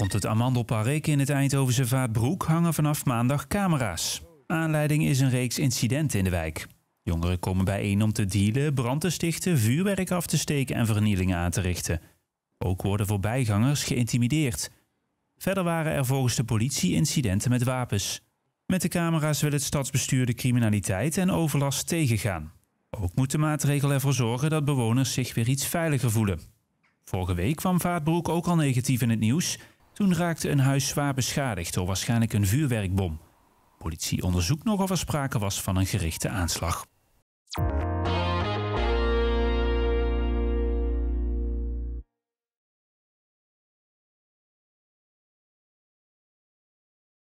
Rond het Amandelpark in het Eindhovense Vaatbroek hangen vanaf maandag camera's. Aanleiding is een reeks incidenten in de wijk. Jongeren komen bijeen om te dealen, brand te stichten, vuurwerk af te steken en vernielingen aan te richten. Ook worden voorbijgangers geïntimideerd. Verder waren er volgens de politie incidenten met wapens. Met de camera's wil het stadsbestuur de criminaliteit en overlast tegengaan. Ook moet de maatregel ervoor zorgen dat bewoners zich weer iets veiliger voelen. Vorige week kwam Vaatbroek ook al negatief in het nieuws toen raakte een huis zwaar beschadigd door waarschijnlijk een vuurwerkbom. Politie onderzoekt nog of er sprake was van een gerichte aanslag.